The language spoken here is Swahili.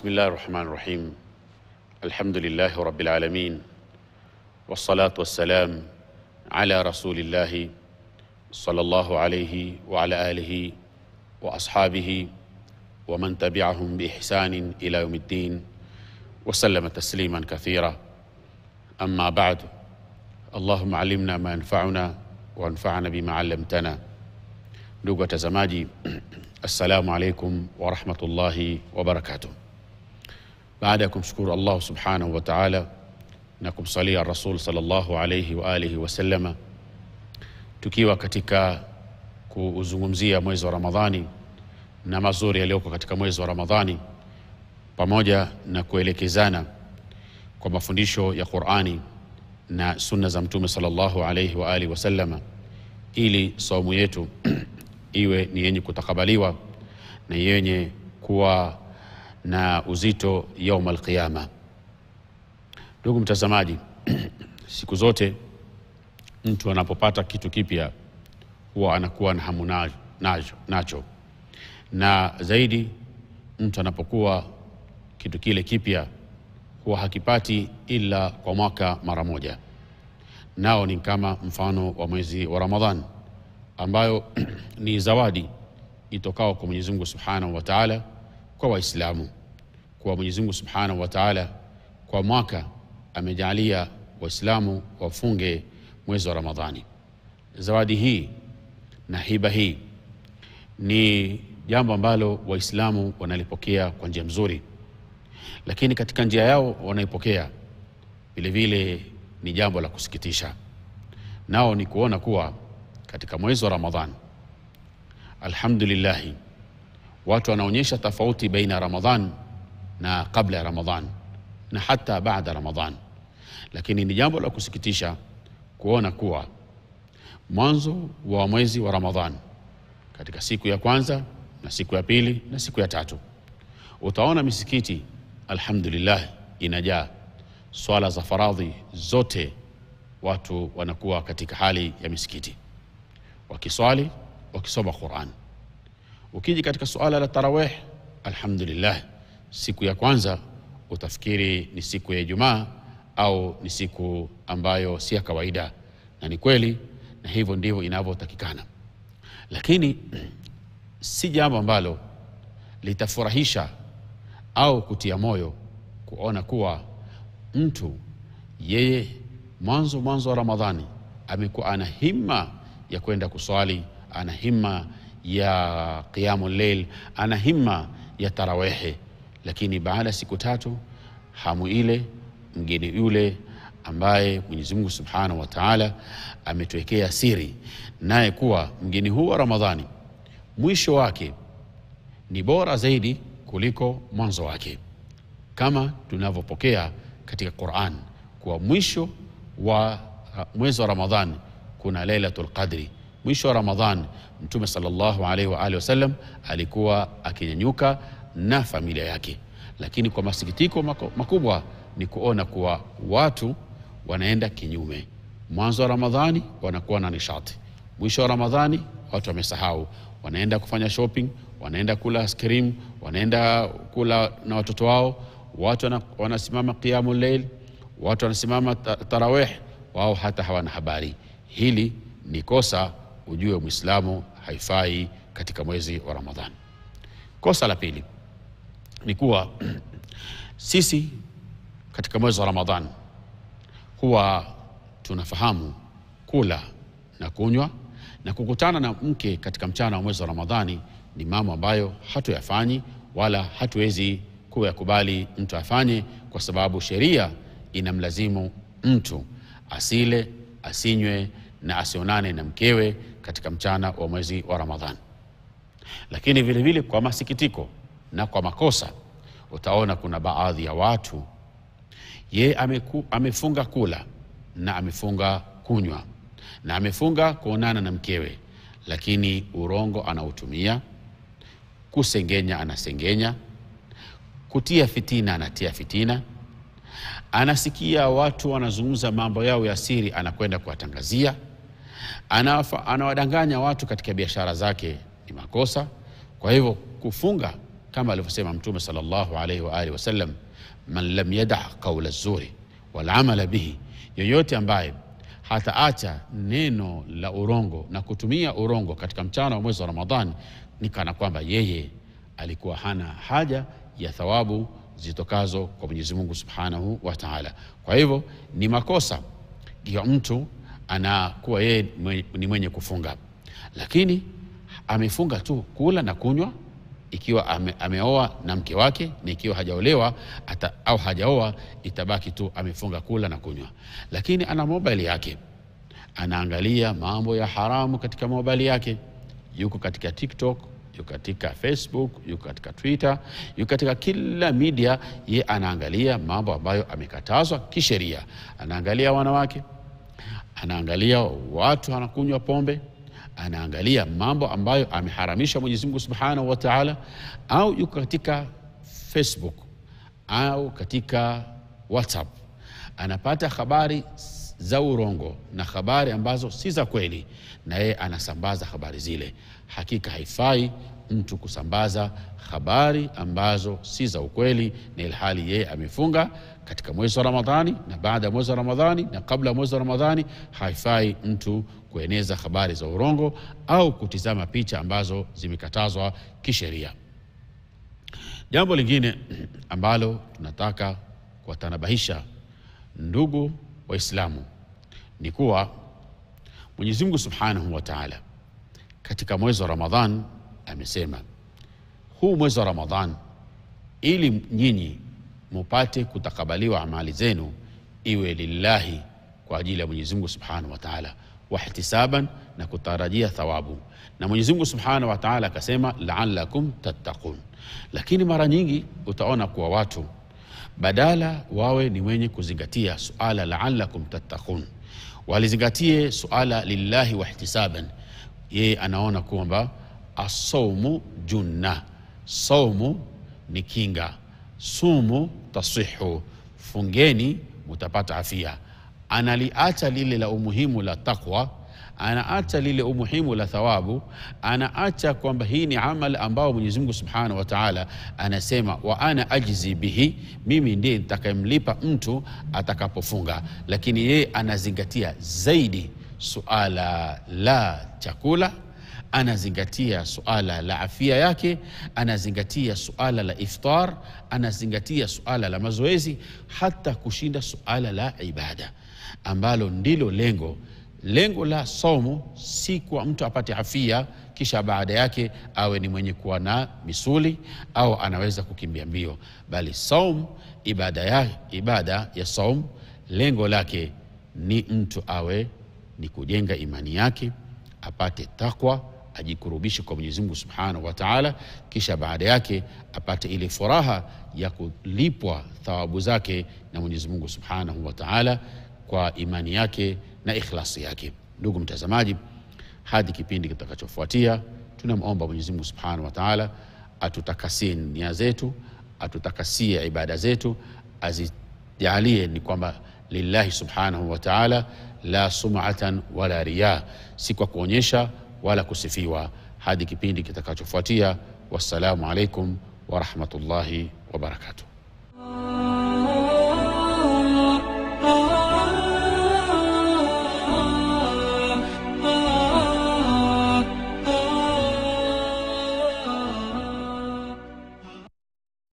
بسم الله الرحمن الرحيم الحمد لله رب العالمين والصلاة والسلام على رسول الله صلى الله عليه وعلى آله وأصحابه ومن تبعهم بإحسان إلى يوم الدين وسلم تسليما كثيرا أما بعد اللهم علمنا ما ينفعنا وانفعنا بما علمتنا زماجي السلام عليكم ورحمة الله وبركاته baada ya kumshukuru Allah subhanahu wa ta'ala na kumsalia Rasul sallallahu alayhi wa alihi wasallama, tukiwa katika kuzungumzia mwezi wa Ramadhani na mazuri yaliyoko katika mwezi wa Ramadhani pamoja na kuelekezana kwa mafundisho ya Qur'ani na sunna za Mtume sallallahu alayhi wa alihi ili saumu yetu iwe ni yenye kutakabaliwa na yenye kuwa na uzito yauma alqiyama. Ndugu mtazamaji, siku zote mtu anapopata kitu kipya huwa anakuwa na hamu nacho, nacho na zaidi mtu anapokuwa kitu kile kipya huwa hakipati ila kwa mwaka mara moja, nao ni kama mfano wa mwezi wa Ramadhan ambayo ni zawadi itokao kwa Mwenyezi Mungu Subhanahu wa Ta'ala kwa Waislamu kuwa Mwenyezi Mungu Subhanahu wa Ta'ala kwa mwaka amejaalia Waislamu wafunge mwezi wa Ramadhani. Zawadi hii na hiba hii ni jambo ambalo Waislamu wanalipokea kwa njia mzuri, lakini katika njia yao wanaipokea vile vile ni jambo la kusikitisha, nao ni kuona kuwa katika mwezi wa Ramadhani alhamdulillahi watu wanaonyesha tofauti baina Ramadhan na kabla ya Ramadhan na hata baada Ramadhan. Lakini ni jambo la kusikitisha kuona kuwa mwanzo wa mwezi wa Ramadhan katika siku ya kwanza na siku ya pili na siku ya tatu utaona misikiti alhamdulillah inajaa, swala za faradhi zote watu wanakuwa katika hali ya misikiti wakiswali, wakisoma Qur'an. Ukiji katika suala la tarawih, alhamdulillah, siku ya kwanza utafikiri ni siku ya Ijumaa au ni siku ambayo si ya kawaida, na ni kweli, na hivyo ndivyo inavyotakikana, lakini si jambo ambalo litafurahisha au kutia moyo kuona kuwa mtu yeye mwanzo mwanzo wa Ramadhani amekuwa ana himma ya kwenda kuswali, ana himma ya qiyamu lail ana himma ya tarawehe, lakini baada ya siku tatu hamu ile mgeni yule ambaye Mwenyezi Mungu Subhanahu wa Ta'ala ametuwekea siri naye kuwa mgeni huu wa Ramadhani mwisho wake ni bora zaidi kuliko mwanzo wake, kama tunavyopokea katika Qur'an kuwa mwisho wa uh, mwezi wa Ramadhani kuna Lailatul Qadri mwisho wa Ramadhani Mtume sallallahu alaihi wa alihi wasallam alikuwa akinyanyuka na familia yake, lakini kwa masikitiko makubwa ni kuona kuwa watu wanaenda kinyume. Mwanzo wa Ramadhani wanakuwa na nishati, mwisho wa Ramadhani watu wamesahau, wanaenda kufanya shopping, wanaenda kula iskrim, wanaenda kula na watoto wao. Watu wanasimama qiyamul layl, watu wanasimama tarawih, wao hata hawana habari. Hili ni kosa ujue mwislamu haifai katika mwezi wa Ramadhani. Kosa la pili ni kuwa sisi katika mwezi wa Ramadhani huwa tunafahamu kula na kunywa na kukutana na mke katika mchana wa mwezi wa Ramadhani ni mambo ambayo hatuyafanyi wala hatuwezi kuyakubali mtu afanye, kwa sababu sheria inamlazimu mtu asile, asinywe, na asionane na mkewe katika mchana wa mwezi wa Ramadhani. Lakini vile vile kwa masikitiko na kwa makosa, utaona kuna baadhi ya watu ye ameku, amefunga kula na amefunga kunywa na amefunga kuonana na mkewe, lakini urongo anautumia, kusengenya anasengenya, kutia fitina anatia fitina anasikia watu wanazungumza mambo yao ya siri, anakwenda kuwatangazia. Anafa, anawadanganya watu katika biashara zake ni makosa. Kwa hivyo kufunga kama alivyosema Mtume sallallahu alaihi wa alihi wasallam, man lam yadaa qaula zuri wal amala bihi, yoyote ambaye hataacha neno la urongo na kutumia urongo katika mchana wa mwezi wa Ramadhani, ni kana kwamba yeye alikuwa hana haja ya thawabu zitokazo kwa Mwenyezi Mungu subhanahu wa taala. Kwa hivyo ni makosa ya mtu anakuwa yeye ni mwenye kufunga, lakini amefunga tu kula na kunywa ikiwa ame, ameoa na mke wake, na ikiwa hajaolewa ata, au hajaoa itabaki tu amefunga kula na kunywa, lakini ana mobile yake, anaangalia mambo ya haramu katika mobile yake, yuko katika TikTok, yuko katika Facebook, yuko katika Twitter, yuko katika kila media, ye anaangalia mambo ambayo amekatazwa kisheria, anaangalia wanawake anaangalia watu anakunywa pombe, anaangalia mambo ambayo ameharamisha Mwenyezi Mungu Subhanahu wa Ta'ala, au yuko katika Facebook au katika WhatsApp anapata habari za urongo na habari ambazo si za kweli, na yeye anasambaza habari zile. Hakika haifai mtu kusambaza habari ambazo si za ukweli, na ilhali yeye amefunga katika mwezi wa Ramadhani na baada ya mwezi wa Ramadhani na kabla ya mwezi wa Ramadhani. Haifai mtu kueneza habari za urongo au kutizama picha ambazo zimekatazwa kisheria. Jambo lingine ambalo tunataka kuwatanabahisha ndugu Waislamu ni kuwa Mwenyezi Mungu Subhanahu wa Ta'ala katika mwezi wa Ramadhan amesema, huu mwezi wa Ramadhan ili nyinyi mupate kutakabaliwa amali zenu iwe lillahi, kwa ajili ya Mwenyezi Mungu Subhanahu wa Ta'ala, wahtisaban, na kutarajia thawabu. Na Mwenyezi Mungu Subhanahu wa Ta'ala akasema, la'allakum tattaqun. Lakini mara nyingi utaona kuwa watu badala wawe ni wenye kuzingatia suala laalakum tattakun walizingatie suala lillahi wahtisaban. Yeye anaona kwamba asaumu junna, saumu ni kinga, sumu tasihu, fungeni mutapata afia. Analiacha lile la umuhimu la taqwa anaacha lile umuhimu la thawabu, anaacha kwamba hii ni amali ambao Mwenyezi Mungu Subhanahu wa Ta'ala anasema wa ana ajzi bihi, mimi ndiye nitakayemlipa mtu atakapofunga. Lakini yeye anazingatia zaidi suala la chakula anazingatia suala la afya yake, anazingatia suala la iftar, anazingatia suala la mazoezi, hata kushinda suala la ibada ambalo ndilo lengo Lengo la somo si kwa mtu apate afia kisha baada yake awe ni mwenye kuwa na misuli au anaweza kukimbia mbio, bali som ibada ya, ibada ya som lengo lake ni mtu awe ni kujenga imani yake, apate takwa, ajikurubishe kwa mwenyezimngu Subhanahu wa Ta'ala, kisha baada yake apate ile furaha ya kulipwa thawabu zake na mwenyezimungu Subhanahu wa Ta'ala kwa imani yake na ikhlasi yake. Ndugu mtazamaji, hadi kipindi kitakachofuatia, tunamwomba Mwenyezi Mungu Subhanahu wa Ta'ala atutakasie nia zetu, atutakasie ibada zetu, azijalie ni kwamba lillahi subhanahu wa ta'ala la sum'atan wala riya, si kwa kuonyesha wala kusifiwa. Hadi kipindi kitakachofuatia, wassalamu alaikum wa rahmatullahi wa barakatuh.